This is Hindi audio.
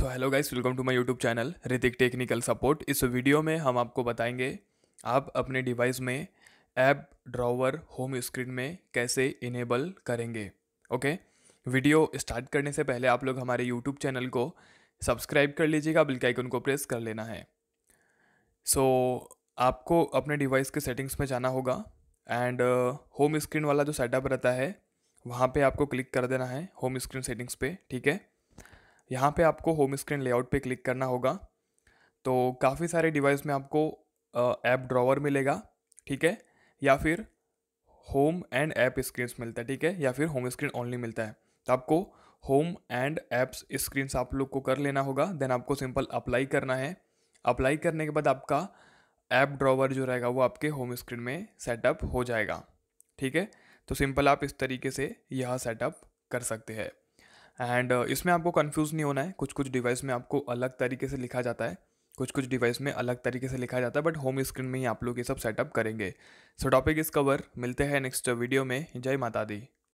so hello guys welcome to my YouTube channel Hrithik technical support इस वीडियो में हम आपको बताएंगे आप अपने डिवाइस में ऐप ड्रॉवर होम स्क्रीन में कैसे इनेबल करेंगे ओके वीडियो स्टार्ट करने से पहले आप लोग हमारे यूट्यूब चैनल को सब्सक्राइब कर लीजिएगा बिल के आइकन को प्रेस कर लेना है सो so, आपको अपने डिवाइस के सेटिंग्स में जाना होगा एंड होम स्क्रीन वाला जो सेटअप रहता है वहाँ पे आपको क्लिक कर देना है होम स्क्रीन सेटिंग्स पे ठीक है यहाँ पे आपको होम स्क्रीन लेआउट पे क्लिक करना होगा तो काफ़ी सारे डिवाइस में आपको ऐप ड्रॉवर मिलेगा ठीक है या फिर होम एंड ऐप स्क्रीन्स मिलता है ठीक है या फिर होम स्क्रीन ओनली मिलता है तो आपको होम एंड ऐप्स स्क्रीन्स आप लोग को कर लेना होगा देन आपको सिंपल अप्लाई करना है अप्लाई करने के बाद आपका ऐप ड्रॉवर जो रहेगा वो आपके होम स्क्रीन में सेटअप हो जाएगा ठीक है तो सिंपल आप इस तरीके से यह सेटअप कर सकते हैं एंड uh, इसमें आपको कन्फ्यूज़ नहीं होना है कुछ कुछ डिवाइस में आपको अलग तरीके से लिखा जाता है कुछ कुछ डिवाइस में अलग तरीके से लिखा जाता है बट होम स्क्रीन में ही आप लोग ये सब सेटअप करेंगे सो टॉपिक इस कवर मिलते हैं नेक्स्ट वीडियो में जय माता दी